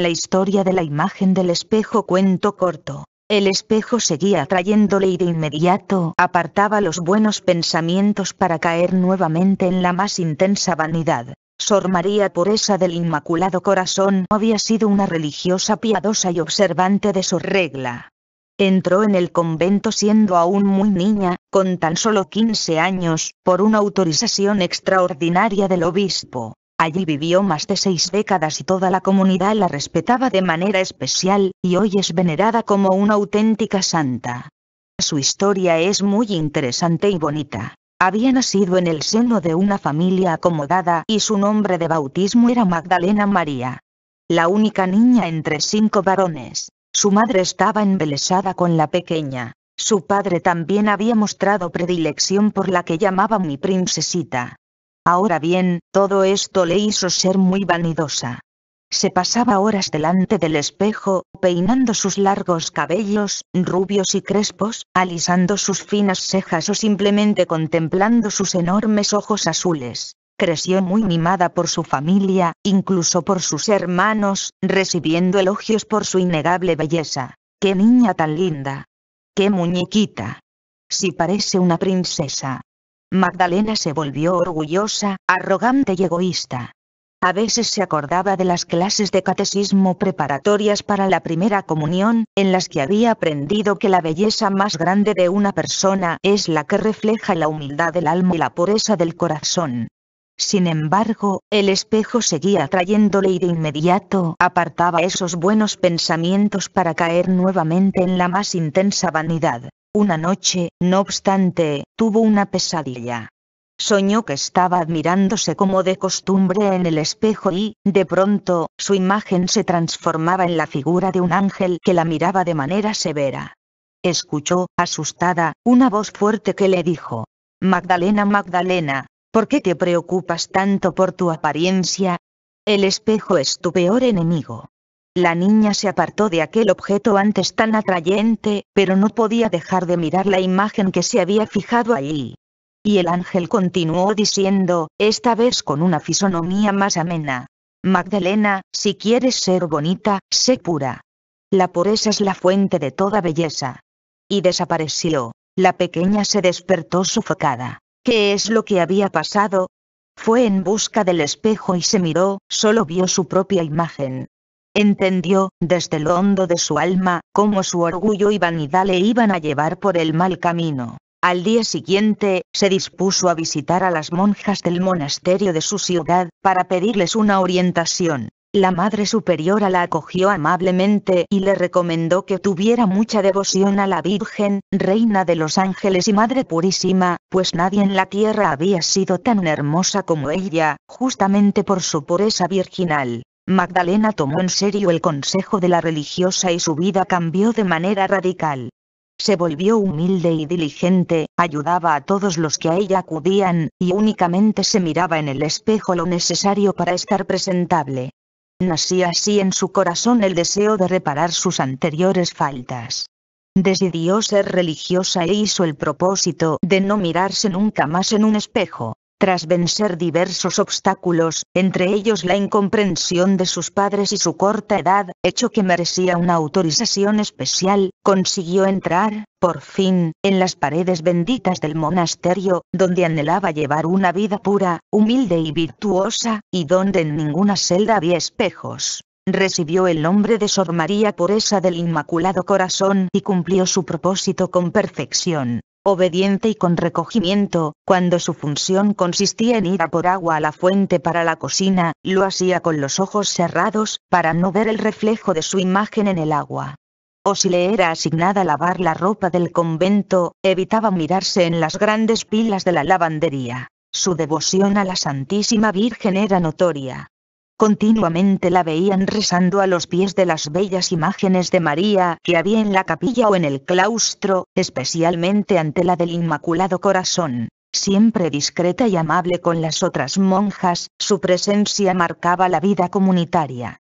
La historia de la imagen del espejo cuento corto. El espejo seguía atrayéndole y de inmediato apartaba los buenos pensamientos para caer nuevamente en la más intensa vanidad. Sor María pureza del Inmaculado Corazón había sido una religiosa piadosa y observante de su regla. Entró en el convento siendo aún muy niña, con tan solo 15 años, por una autorización extraordinaria del obispo. Allí vivió más de seis décadas y toda la comunidad la respetaba de manera especial, y hoy es venerada como una auténtica santa. Su historia es muy interesante y bonita. Había nacido en el seno de una familia acomodada y su nombre de bautismo era Magdalena María. La única niña entre cinco varones. Su madre estaba embelesada con la pequeña. Su padre también había mostrado predilección por la que llamaba mi princesita. Ahora bien, todo esto le hizo ser muy vanidosa. Se pasaba horas delante del espejo, peinando sus largos cabellos, rubios y crespos, alisando sus finas cejas o simplemente contemplando sus enormes ojos azules. Creció muy mimada por su familia, incluso por sus hermanos, recibiendo elogios por su innegable belleza. ¡Qué niña tan linda! ¡Qué muñequita! Si parece una princesa. Magdalena se volvió orgullosa, arrogante y egoísta. A veces se acordaba de las clases de catecismo preparatorias para la primera comunión, en las que había aprendido que la belleza más grande de una persona es la que refleja la humildad del alma y la pureza del corazón. Sin embargo, el espejo seguía atrayéndole y de inmediato apartaba esos buenos pensamientos para caer nuevamente en la más intensa vanidad. Una noche, no obstante, tuvo una pesadilla. Soñó que estaba admirándose como de costumbre en el espejo y, de pronto, su imagen se transformaba en la figura de un ángel que la miraba de manera severa. Escuchó, asustada, una voz fuerte que le dijo, Magdalena, Magdalena, ¿por qué te preocupas tanto por tu apariencia? El espejo es tu peor enemigo. La niña se apartó de aquel objeto antes tan atrayente, pero no podía dejar de mirar la imagen que se había fijado allí. Y el ángel continuó diciendo, esta vez con una fisonomía más amena. Magdalena, si quieres ser bonita, sé pura. La pureza es la fuente de toda belleza. Y desapareció. La pequeña se despertó sufocada. ¿Qué es lo que había pasado? Fue en busca del espejo y se miró, solo vio su propia imagen. Entendió, desde lo hondo de su alma, cómo su orgullo y vanidad le iban a llevar por el mal camino. Al día siguiente, se dispuso a visitar a las monjas del monasterio de su ciudad, para pedirles una orientación. La Madre Superiora la acogió amablemente y le recomendó que tuviera mucha devoción a la Virgen, Reina de los Ángeles y Madre Purísima, pues nadie en la tierra había sido tan hermosa como ella, justamente por su pureza virginal. Magdalena tomó en serio el consejo de la religiosa y su vida cambió de manera radical. Se volvió humilde y diligente, ayudaba a todos los que a ella acudían, y únicamente se miraba en el espejo lo necesario para estar presentable. Nacía así en su corazón el deseo de reparar sus anteriores faltas. Decidió ser religiosa e hizo el propósito de no mirarse nunca más en un espejo. Tras vencer diversos obstáculos, entre ellos la incomprensión de sus padres y su corta edad, hecho que merecía una autorización especial, consiguió entrar, por fin, en las paredes benditas del monasterio, donde anhelaba llevar una vida pura, humilde y virtuosa, y donde en ninguna celda había espejos recibió el nombre de Sor María Pureza del Inmaculado Corazón y cumplió su propósito con perfección obediente y con recogimiento, cuando su función consistía en ir a por agua a la fuente para la cocina, lo hacía con los ojos cerrados, para no ver el reflejo de su imagen en el agua. O si le era asignada lavar la ropa del convento, evitaba mirarse en las grandes pilas de la lavandería. Su devoción a la Santísima Virgen era notoria. Continuamente la veían rezando a los pies de las bellas imágenes de María que había en la capilla o en el claustro, especialmente ante la del Inmaculado Corazón. Siempre discreta y amable con las otras monjas, su presencia marcaba la vida comunitaria.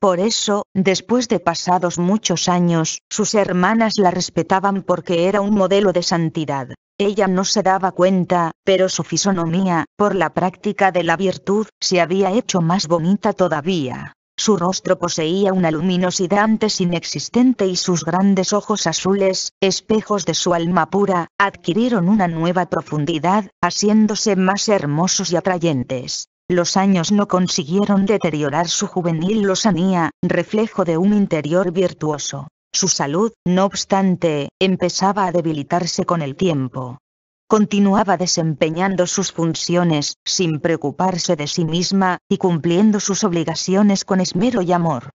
Por eso, después de pasados muchos años, sus hermanas la respetaban porque era un modelo de santidad. Ella no se daba cuenta, pero su fisonomía, por la práctica de la virtud, se había hecho más bonita todavía. Su rostro poseía una luminosidad antes inexistente y sus grandes ojos azules, espejos de su alma pura, adquirieron una nueva profundidad, haciéndose más hermosos y atrayentes. Los años no consiguieron deteriorar su juvenil lozanía, reflejo de un interior virtuoso. Su salud, no obstante, empezaba a debilitarse con el tiempo. Continuaba desempeñando sus funciones, sin preocuparse de sí misma, y cumpliendo sus obligaciones con esmero y amor.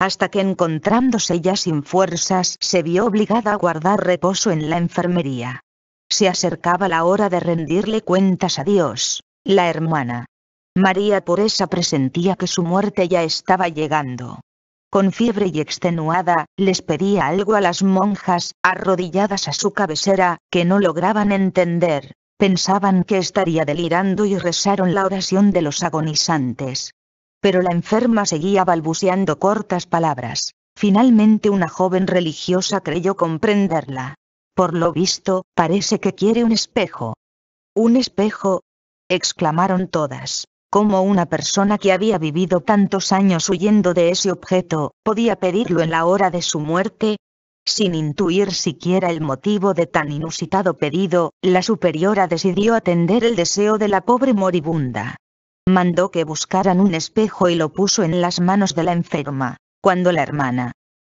Hasta que encontrándose ya sin fuerzas, se vio obligada a guardar reposo en la enfermería. Se acercaba la hora de rendirle cuentas a Dios. La hermana, María esa presentía que su muerte ya estaba llegando. Con fiebre y extenuada, les pedía algo a las monjas, arrodilladas a su cabecera, que no lograban entender. Pensaban que estaría delirando y rezaron la oración de los agonizantes. Pero la enferma seguía balbuceando cortas palabras. Finalmente una joven religiosa creyó comprenderla. Por lo visto, parece que quiere un espejo. ¿Un espejo? exclamaron todas cómo una persona que había vivido tantos años huyendo de ese objeto, podía pedirlo en la hora de su muerte. Sin intuir siquiera el motivo de tan inusitado pedido, la superiora decidió atender el deseo de la pobre moribunda. Mandó que buscaran un espejo y lo puso en las manos de la enferma, cuando la hermana,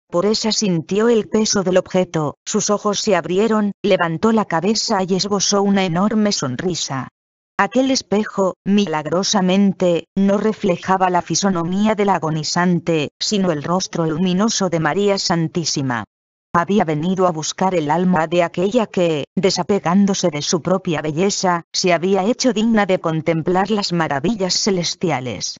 por esa sintió el peso del objeto, sus ojos se abrieron, levantó la cabeza y esbozó una enorme sonrisa. Aquel espejo, milagrosamente, no reflejaba la fisonomía del agonizante, sino el rostro luminoso de María Santísima. Había venido a buscar el alma de aquella que, desapegándose de su propia belleza, se había hecho digna de contemplar las maravillas celestiales.